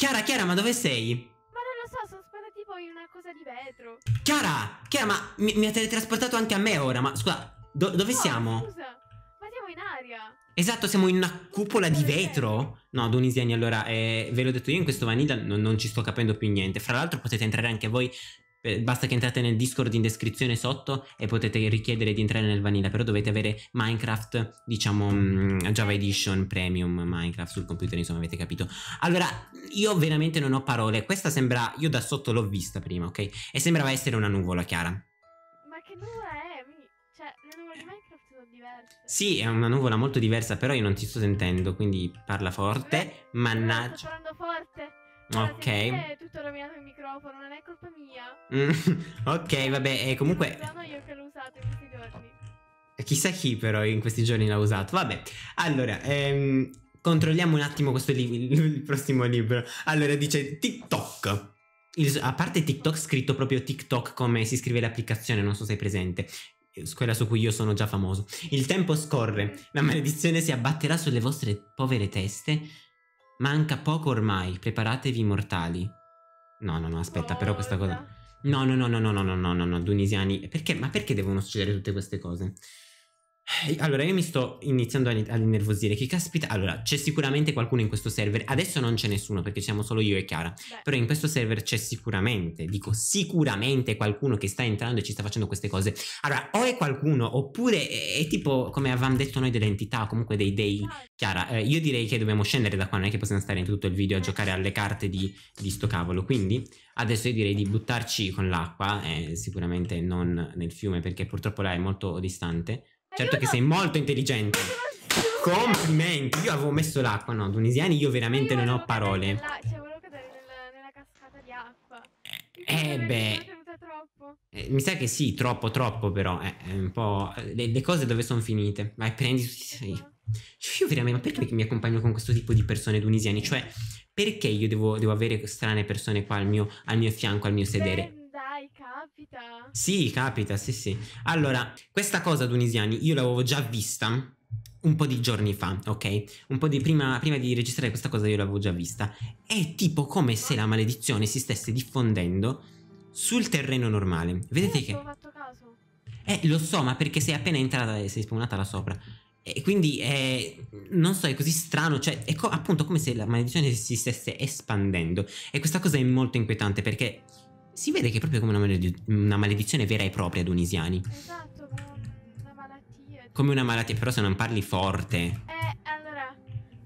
Chiara, Chiara, ma dove sei? Ma non lo so, sono sparata tipo in una cosa di vetro. Chiara, Chiara, ma mi, mi ha teletrasportato anche a me ora, ma scusa, do, dove oh, siamo? Scusa, ma siamo in aria. Esatto, siamo in una cupola di vetro. No, Donisiani, allora, eh, ve l'ho detto io, in questo vanilla non, non, ci sto capendo più niente. Fra l'altro potete entrare anche voi eh, basta che entrate nel Discord in descrizione sotto e potete richiedere di entrare nel vanilla, però dovete avere Minecraft, diciamo mm, Java Edition Premium Minecraft sul computer, insomma avete capito. Allora, io veramente non ho parole, questa sembra, io da sotto l'ho vista prima, ok? E sembrava essere una nuvola, Chiara. Ma che nuvola è? Cioè, le nuvole di Minecraft sono diverse. Sì, è una nuvola molto diversa, però io non ti sto sentendo, quindi parla forte, eh, mannaggia. Sto parlando forte ok. È tutto rovinato il microfono, non è colpa mia. Mm. ok, vabbè, e eh, comunque... Sono io che l'ho usato in questi giorni. Eh, chissà chi però in questi giorni l'ha usato. Vabbè, allora, ehm, controlliamo un attimo questo li il prossimo libro. Allora, dice TikTok. Il, a parte TikTok scritto proprio TikTok come si scrive l'applicazione, non so se è presente eh, quella su cui io sono già famoso. Il tempo scorre, la maledizione si abbatterà sulle vostre povere teste Manca poco ormai, preparatevi mortali. No, no, no, aspetta, però questa cosa... No, no, no, no, no, no, no, no, no, no, Dunisiani. Perché? Ma perché devono succedere tutte queste cose? Eh, allora, io mi sto iniziando ad innervosire. Che caspita. Allora, c'è sicuramente qualcuno in questo server. Adesso non c'è nessuno perché siamo solo io e Chiara. Beh. Però in questo server c'è sicuramente, dico sicuramente qualcuno che sta entrando e ci sta facendo queste cose. Allora, o è qualcuno, oppure è, è tipo come avevamo detto noi dell'entità o comunque dei dei. Ah. Chiara, eh, io direi che dobbiamo scendere da qua. Non è che possiamo stare in tutto il video a eh. giocare alle carte di, di sto cavolo. Quindi, adesso io direi di buttarci con l'acqua. Eh, sicuramente non nel fiume perché purtroppo là è molto distante Certo che sei molto intelligente. Complimenti, io avevo messo l'acqua, no, tunisiani io veramente non ho parole. Cioè, volevo cadere nella cascata di acqua. Eh cioè, beh... Eh, mi sa che sì, troppo, troppo però. Eh, è un po'. Le, le cose dove sono finite. Vai, prendi. Esatto. io veramente, ma perché mi accompagno con questo tipo di persone tunisiane? Cioè, perché io devo, devo avere strane persone qua al mio, al mio fianco, al mio sedere? capita? Sì, capita, sì, sì. Allora, questa cosa tunisiani io l'avevo già vista un po' di giorni fa, ok? Un po' di prima, prima di registrare questa cosa io l'avevo già vista. È tipo come se la maledizione si stesse diffondendo sul terreno normale. Vedete eh, che... fatto caso. Eh, lo so, ma perché sei appena entrata e sei spawnata là sopra. E quindi è, non so, è così strano, cioè è co appunto come se la maledizione si stesse espandendo. E questa cosa è molto inquietante perché si vede che è proprio come una, maled- una maledizione vera e propria dunisiani. Esatto, come una malattia. Come una malattia, però se non parli forte. Eh, allora.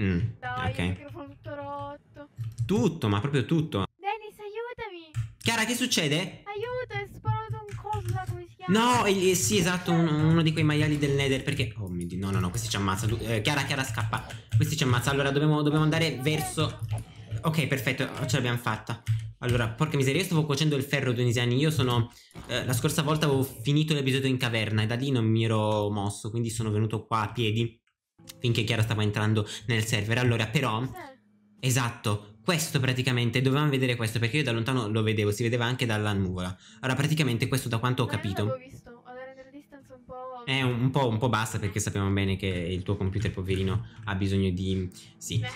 Mm, Dai, okay. il microfono tutto rotto. Tutto, ma proprio tutto. Dennis, aiutami. Chiara, che succede? Aiuto, è sparato un cosla, come si chiama? No, eh, sì, esatto, uno, uno di quei maiali del Nether, perché... Oh mio Dio, no, no, no, questi ci ammazza. Eh, Chiara, Chiara, scappa. Questi ci ammazza. allora dobbiamo, dobbiamo andare verso... Ok, perfetto, ce l'abbiamo fatta. Allora, porca miseria, io stavo cuocendo il ferro tunisiani. Io sono. Eh, la scorsa volta avevo finito l'episodio in caverna e da lì non mi ero mosso. Quindi sono venuto qua a piedi. Finché Chiara stava entrando nel server. Allora, però. Eh. Esatto, questo praticamente, dovevamo vedere questo perché io da lontano lo vedevo, si vedeva anche dalla nuvola. Allora praticamente questo da quanto ho eh, capito... È un, un, po', un po' bassa perché sappiamo bene che il tuo computer poverino ha bisogno di... Sì, Beh.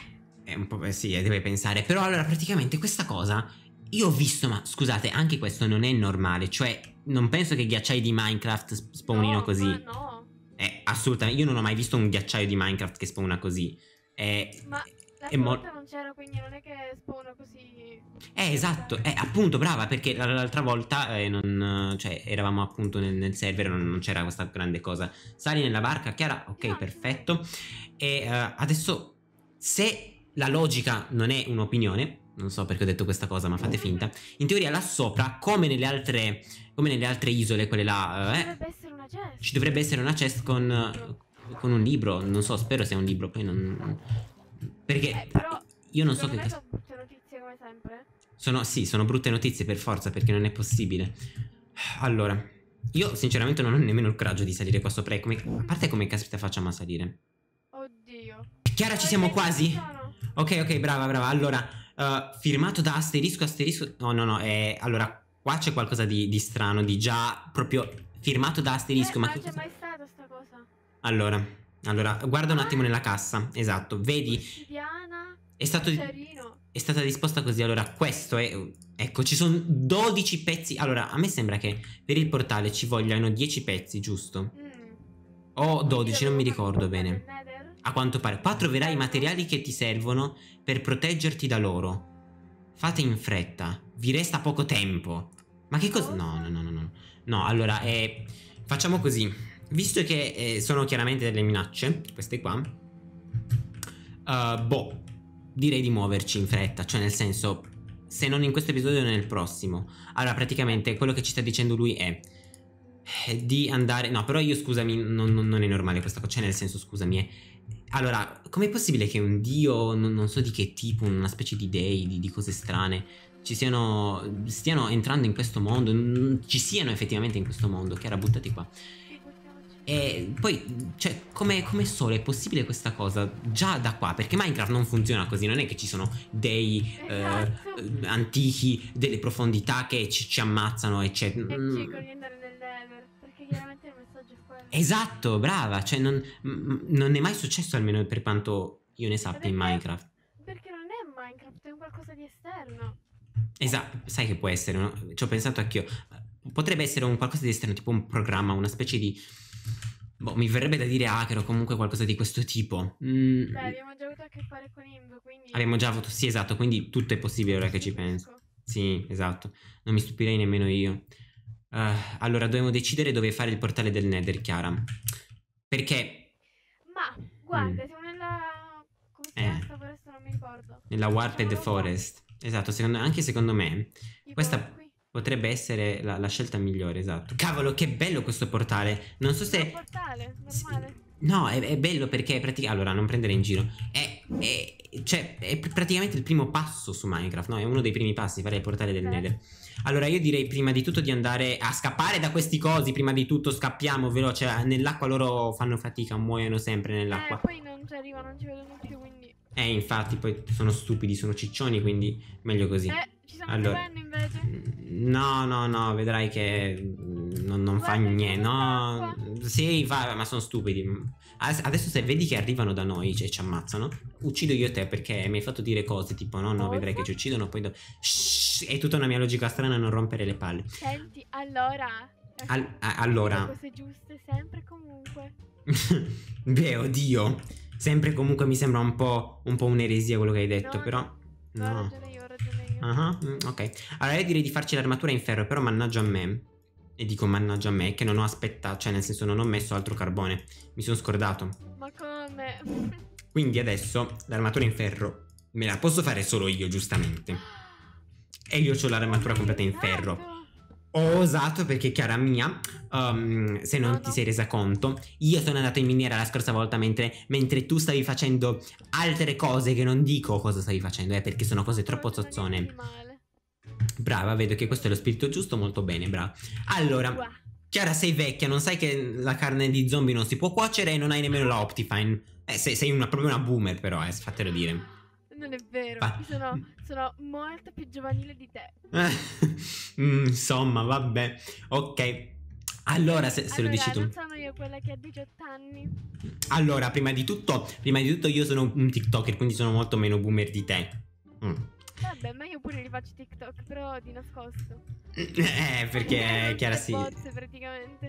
è un po'... Eh, sì, deve pensare. Però allora praticamente questa cosa io ho visto, ma scusate, anche questo non è normale. Cioè, non penso che i ghiacciai di Minecraft spawnino no, così. No, no. Eh, assolutamente. Io non ho mai visto un ghiacciaio di Minecraft che spawna così. È, ma la volta non c'era, quindi non è che spawna così. Eh, esatto, eh, appunto, brava, perché l'altra volta eh, non, cioè, eravamo appunto nel, nel server, non, non c'era questa grande cosa. Sali nella barca, Chiara, ok, no, perfetto. No. E uh, adesso, se la logica non è un'opinione, non so perché ho detto questa cosa, ma fate finta. In teoria là sopra, come nelle altre, come nelle altre isole, quelle là, eh, dovrebbe essere una chest. ci dovrebbe essere una chest con, eh, con, un libro. Non so, spero sia un libro. Poi non. Perché eh, però, io non so che. Sono brutte notizie come sempre. Sono, sì, sono brutte notizie per forza perché non è possibile. Allora, io sinceramente non ho nemmeno il coraggio di salire qua sopra. Come, a parte come caspita facciamo a salire. Oddio. Chiara, ci siamo quasi? Ok, ok, brava, brava. Allora. Eh, firmato da asterisco asterisco. No, no, no. È... Allora, qua c'è qualcosa di, di, strano, di già proprio firmato da asterisco. Eh, ma non c'è mai stata sta cosa. Allora, allora, guarda un ah. attimo nella cassa. Esatto, vedi. È stato. È stata disposta così. Allora, questo è. Ecco, ci sono 12 pezzi. Allora, a me sembra che per il portale ci vogliano 10 pezzi, giusto? Mm. O 12, non mi ricordo bene. A quanto pare qua troverai i materiali che ti servono per proteggerti da loro. Fate in fretta, vi resta poco tempo. Ma che cosa... No, no, no, no, no. No, allora, eh, facciamo così. Visto che eh, sono chiaramente delle minacce, queste qua, uh, boh, direi di muoverci in fretta, cioè nel senso, se non in questo episodio, nel prossimo. Allora, praticamente quello che ci sta dicendo lui è eh, di andare... No, però io scusami, non, non, non è normale questa cosa, cioè nel senso scusami, è... Eh. Allora, com'è possibile che un dio, non, non, so di che tipo, una specie di dei, di, di cose strane, ci siano, stiano entrando in questo mondo, ci siano effettivamente in questo mondo, Che era buttati qua. E poi, cioè, come, come solo è possibile questa cosa? Già da qua, perché Minecraft non funziona così, non è che ci sono dei eh, esatto. antichi, delle profondità che ci, ci ammazzano, eccetera. E ci Esatto, brava, cioè non, mm, non è mai successo almeno per quanto io ne sappia perché, in Minecraft. Perché non è Minecraft, è un qualcosa di esterno. Esatto, sai che può essere, no? ci ho pensato anch'io. Potrebbe essere un qualcosa di esterno, tipo un programma, una specie di... Boh, mi verrebbe da dire hacker o comunque qualcosa di questo tipo. Mm. Beh, abbiamo già avuto a che fare con Imbo, quindi... Abbiamo già avuto, sì, esatto, quindi tutto è possibile ora che ci penso. Sì, esatto. Non mi stupirei nemmeno io. Uh, allora, dobbiamo decidere dove fare il portale del Nether, Chiara. Perché... Ma, guarda, mm. siamo nella... Come si eh. chiama eh. foresta? Non mi ricordo. Nella Warped Forest. Qua. Esatto, secondo, anche secondo me. Io questa potrebbe essere la, la, scelta migliore, esatto. Cavolo, che bello questo portale. Non so se... È un portale, normale. No, è, è bello perché praticamente... Allora, non prendere in giro. È e, cioè, è praticamente il primo passo su Minecraft, no? È uno dei primi passi, fare il portale del Nether. Allora io direi prima di tutto di andare a scappare da questi cosi, prima di tutto scappiamo veloce, cioè, nell'acqua loro fanno fatica, muoiono sempre nell'acqua. Eh, poi non ci arrivano, non ci vedono più, quindi... Eh, infatti, poi sono stupidi, sono ciccioni, quindi meglio così. Eh, ci stanno allora, invece? Mm, no, no, no, vedrai che mm, non, non fa niente, no... Sì, fa, ma sono stupidi adesso se vedi che arrivano da noi cioè, ci ammazzano, uccido io te perché mi hai fatto dire cose tipo no, no, vedrai che ci uccidono, poi... Do- Shhh, è tutta una mia logica strana non rompere le palle. Senti, allora... Eh, Al- allora... Cose giuste sempre comunque. Beh, oddio. Sempre comunque mi sembra un po', un po un'eresia quello che hai detto, no, però... No, no. Ho ragione io, ho ragione io. Uh -huh, mm, ok. Allora io direi di farci l'armatura in ferro, però mannaggia a me. E dico mannaggia a me che non ho aspettato, cioè nel senso non ho messo altro carbone. Mi sono scordato. Ma come? Quindi adesso l'armatura in ferro me la posso fare solo io, giustamente. E io ho l'armatura completa in ferro. Ecco. Ho osato perché, cara mia, um, se non no, ti no. sei resa conto, io sono andato in miniera la scorsa volta mentre, mentre, tu stavi facendo altre cose che non dico cosa stavi facendo, eh, perché sono cose troppo zozzone. Male. Brava, vedo che questo è lo spirito giusto, molto bene, brava. Allora, Chiara, sei vecchia, non sai che la carne di zombie non si può cuocere e non hai nemmeno la Optifine. Eh, sei, sei una, proprio una boomer, però, eh, fatelo dire. Non è vero, Va. sono, sono molto più giovanile di te. Mm, insomma, vabbè. Ok, allora, se, se allora, lo dici tu. non sono io quella che ha 18 anni. Allora, prima di tutto, prima di tutto io sono un TikToker, quindi sono molto meno boomer di te. Mm. Vabbè, ma io pure li faccio TikTok, però di nascosto. Eh, perché eh, Chiara si... Bozze,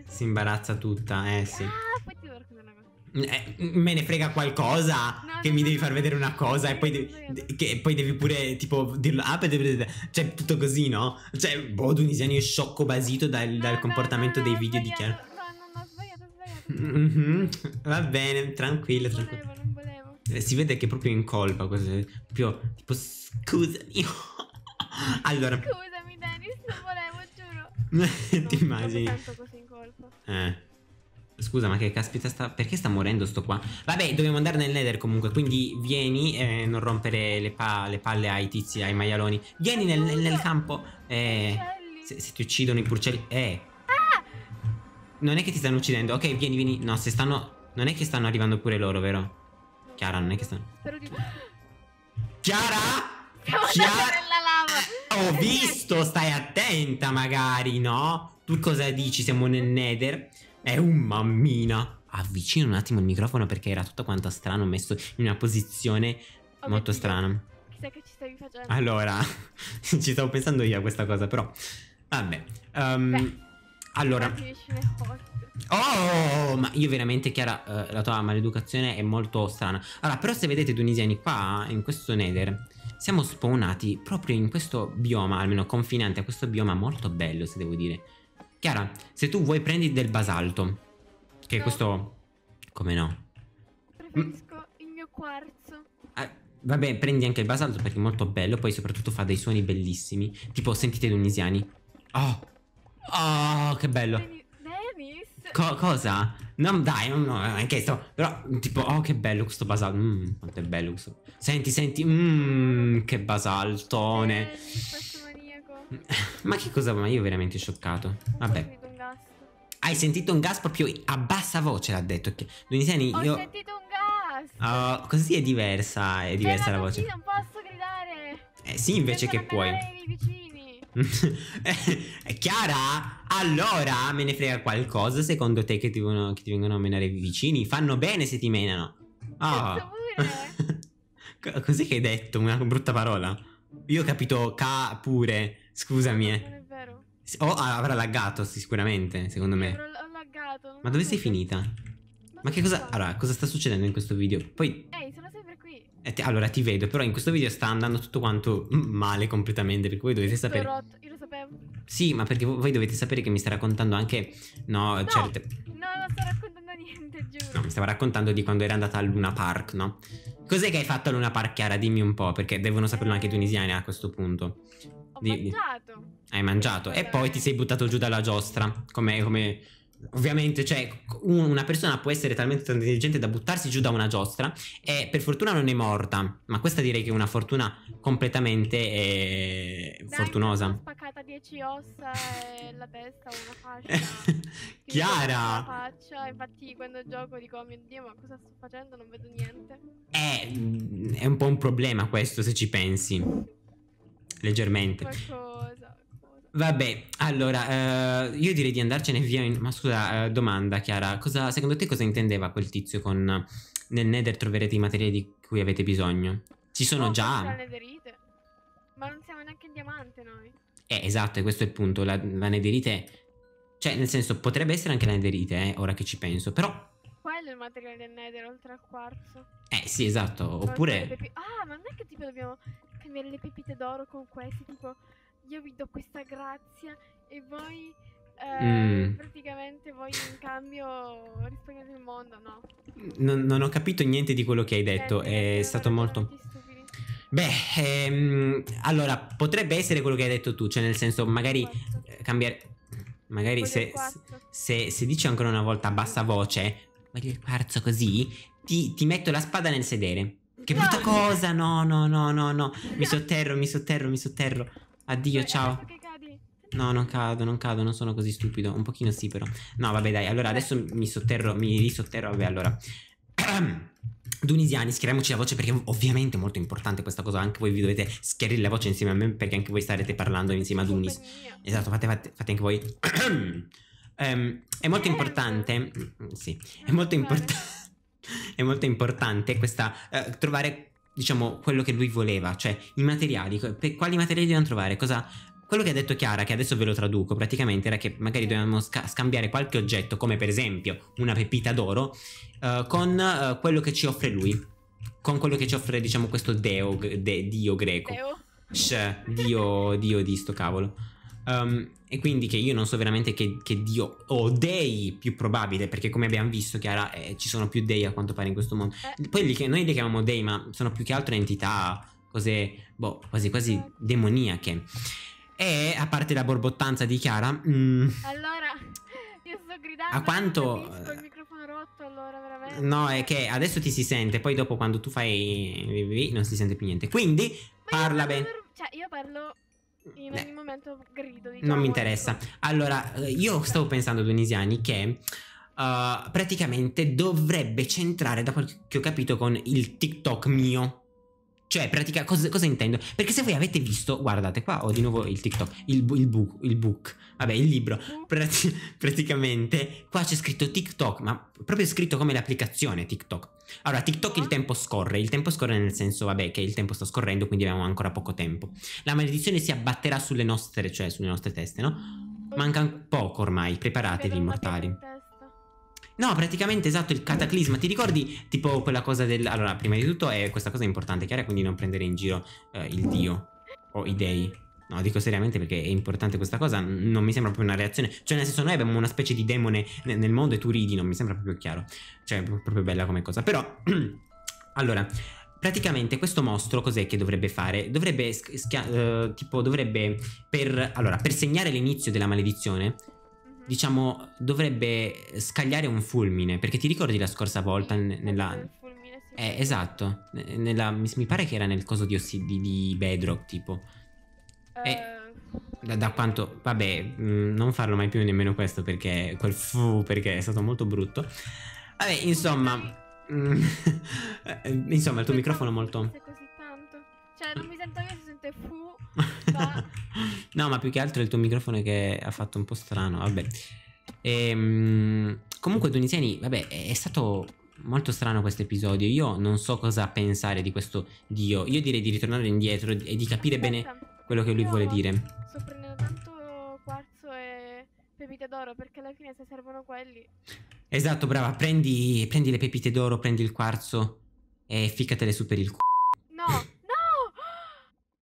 si imbarazza tutta, eh sì. Ah, poi ti devo una cosa. Eh, me ne frega qualcosa no, che no, mi no, devi far vedere una cosa e poi devi, che poi devi pure tipo dirlo ah per, cioè tutto così no cioè boh Dunisiani è sciocco basito dal, dal comportamento dei video di Chiara no no no ho sbagliato ho sbagliato mm -hmm. va bene tranquillo tranquillo eh, si vede che è proprio in colpa, così, proprio tipo scusami. allora, Scusami Dennis, non volevo, giuro. ti immagini? sono tanto così in colpa. Eh. Scusa, ma che caspita sta... Perché sta morendo sto qua? Vabbè, dobbiamo andare nel nether comunque, quindi vieni e non rompere le, pa- le palle ai tizi, ai maialoni. Vieni nel, nel- nel campo. Eh, se, se ti uccidono i purcelli... Eh. Ah! Non è che ti stanno uccidendo. Ok, vieni, vieni. No, se stanno... Non è che stanno arrivando pure loro, vero? Chiara, non è che sta... Spero di... Chiara? Siamo Chiara... nella lava! Ho visto, stai attenta magari, no? Tu cosa dici? Siamo nel nether? È un mammina! Avvicino un attimo il microfono perché era tutto quanto strano, messo in una posizione oh, molto strana. Chissà che ci stavi facendo. Allora, ci stavo pensando io a questa cosa, però... Vabbè. Um, allora... Oh, ma io veramente, Chiara, eh, la tua maleducazione è molto strana. Allora, però se vedete tunisiani qua, in questo nether, siamo spawnati proprio in questo bioma, almeno confinante a questo bioma molto bello, se devo dire. Chiara, se tu vuoi prendi del basalto, che no. questo... come no? Preferisco M il mio quarzo. Ah, vabbè, prendi anche il basalto perché è molto bello, poi soprattutto fa dei suoni bellissimi, tipo sentite tunisiani. Oh! Oh, che bello. Dennis. Co cosa? No, dai, non, no, non chiesto. Però, tipo, oh, che bello questo basalto. Mm, quanto è bello questo. Senti, senti. Mmm, che basaltone. ma che cosa? Ma io veramente scioccato. Vabbè. Hai sentito un gas proprio a bassa voce, l'ha detto. Lunisani, Ho sentito un gas! Oh, così è diversa, è cioè, diversa eh, la voce. non posso gridare! Eh sì, invece cioè, che puoi. Eh, è chiara? Allora me ne frega qualcosa secondo te che ti, vengono, che ti vengono a menare vicini? Fanno bene se ti menano. Oh. Cos'è che hai detto? Una brutta parola? Io ho capito ca pure. Scusami. Eh. Non è vero. Oh, ah, avrà laggato sicuramente, secondo me. Avrò laggato. Ma dove sei finita? Ma che cosa... Allora, cosa sta succedendo in questo video? Poi... Ehi, allora ti vedo, però in questo video sta andando tutto quanto male completamente, perché voi dovete sapere... Rotto. Io lo sapevo. Sì, ma perché voi dovete sapere che mi sta raccontando anche... No, no certe... Cioè, no, non sto raccontando niente, giuro. No, mi stava raccontando di quando era andata a Luna Park, no? Cos'è che hai fatto a Luna Park, Chiara? Dimmi un po', perché devono saperlo anche i eh, tunisiani a questo punto. Ho di, mangiato. Hai mangiato, e poi ti sei buttato giù dalla giostra, come... come ovviamente, cioè, una persona può essere talmente intelligente da buttarsi giù da una giostra e per fortuna non è morta, ma questa direi che è una fortuna completamente eh, Dai, fortunosa. Ho spaccata 10 ossa e la testa, una faccia. Chiara! Una faccia, infatti quando gioco dico, oh mio Dio, ma cosa sto facendo? Non vedo niente. È, è un po' un problema questo, se ci pensi. Leggermente. Qualcosa. Vabbè, allora, eh, io direi di andarcene via. In... Ma scusa, eh, domanda Chiara, cosa, secondo te cosa intendeva quel tizio con nel nether troverete i materiali di cui avete bisogno? Ci sono no, già... Ma non siamo neanche in diamante noi. Eh, esatto, e questo è il punto. La, la nederite... Cioè, nel senso, potrebbe essere anche la nederite, eh, ora che ci penso, però... Quello è il materiale del nether, oltre al quarzo. Eh, sì, esatto, oppure... Ah, ma non è che tipo dobbiamo cambiare le pepite d'oro con questi, tipo io vi do questa grazia e voi eh, mm. praticamente voi in cambio risparmiate il mondo, no? Non, non, ho capito niente di quello che hai detto, eh, è stato molto... Beh, ehm, allora potrebbe essere quello che hai detto tu, cioè nel senso magari eh, cambiare... Magari se, se, se, dici ancora una volta a bassa voce, voglio il quarzo così, ti, ti metto la spada nel sedere. Che brutta cosa! No, no, no, no, no. Mi sotterro, mi sotterro, mi sotterro. Addio, ciao. No, non cado, non cado, non sono così stupido. Un pochino sì, però. No, vabbè, dai. Allora, adesso mi sotterro, mi risotterro. Vabbè, allora. Dunisiani, schieriamoci la voce perché ovviamente è molto importante questa cosa. Anche voi vi dovete schierire la voce insieme a me perché anche voi starete parlando insieme a Dunis. Esatto, fate, fate, fate anche voi. um, è molto eh, importante. Sì, è molto importante. è molto importante questa. Uh, trovare diciamo, quello che lui voleva, cioè i materiali, per quali materiali dobbiamo trovare, cosa... Quello che ha detto Chiara, che adesso ve lo traduco, praticamente era che magari dobbiamo sca- scambiare qualche oggetto, come per esempio una pepita d'oro, uh, con uh, quello che ci offre lui, con quello che ci offre, diciamo, questo deo, de- dio greco. Deo? Sh, dio, dio di sto cavolo. Um, e quindi che io non so veramente che, che dio o oh, dei più probabile, perché come abbiamo visto, Chiara, eh, ci sono più dei a quanto pare in questo mondo. Eh. Poi li, noi li chiamiamo dei, ma sono più che altro entità, cose boh, quasi quasi demoniache. E a parte la borbottanza di Chiara, mm, allora io sto gridando. A quanto. Il eh, microfono rotto, allora veramente. No, è che adesso ti si sente, poi dopo quando tu fai. non si sente più niente. Quindi ma parla bene. Cioè, io parlo in eh. ogni momento grido. Diciamo, non mi interessa. Allora, eh, io stavo pensando, Dunisiani, che uh, praticamente dovrebbe centrare, da quel che ho capito, con il TikTok mio. Cioè, pratica, cosa, cosa, intendo? Perché se voi avete visto, guardate qua, ho di nuovo il TikTok, il, il, book, il book, vabbè, il libro. Prati, praticamente, qua c'è scritto TikTok, ma proprio scritto come l'applicazione TikTok. Allora, TikTok il tempo scorre, il tempo scorre nel senso, vabbè, che il tempo sta scorrendo, quindi abbiamo ancora poco tempo. La maledizione si abbatterà sulle nostre, cioè sulle nostre teste, no? Manca poco ormai, preparatevi, immortali. No, praticamente esatto, il cataclisma. Ti ricordi tipo quella cosa del... Allora, prima di tutto è questa cosa importante, Chiara, quindi non prendere in giro eh, il dio o i dei. No, dico seriamente perché è importante questa cosa, non mi sembra proprio una reazione. Cioè, nel senso, noi abbiamo una specie di demone nel mondo e tu ridi, non mi sembra proprio chiaro. Cioè, proprio bella come cosa. Però, allora, praticamente questo mostro cos'è che dovrebbe fare? Dovrebbe, uh, tipo, dovrebbe, per... Allora, per segnare l'inizio della maledizione, diciamo, dovrebbe scagliare un fulmine. Perché ti ricordi la scorsa volta sì, eh, esatto. nella... Eh, esatto. Nella, mi, pare che era nel coso di, ossi, di, di Bedrock, tipo. Eh, eh da, da, quanto... Vabbè, mh, mm, non farlo mai più nemmeno questo perché... Quel fu, perché è stato molto brutto. Vabbè, insomma... Mm, eh, insomma, il tuo microfono è molto... Cioè, non mi sento io, si sente fu. Ma... no, ma più che altro è il tuo microfono che ha fatto un po' strano. Vabbè. Ehm, comunque, tunisiani, vabbè, è stato molto strano questo episodio. Io non so cosa pensare di questo dio. Io direi di ritornare indietro e di capire Aspetta, bene quello che lui vuole dire. Sto prendendo tanto quarzo e pepite d'oro perché alla fine se servono quelli. Esatto, brava. Prendi, prendi le pepite d'oro, prendi il quarzo e ficcatele su per il culo.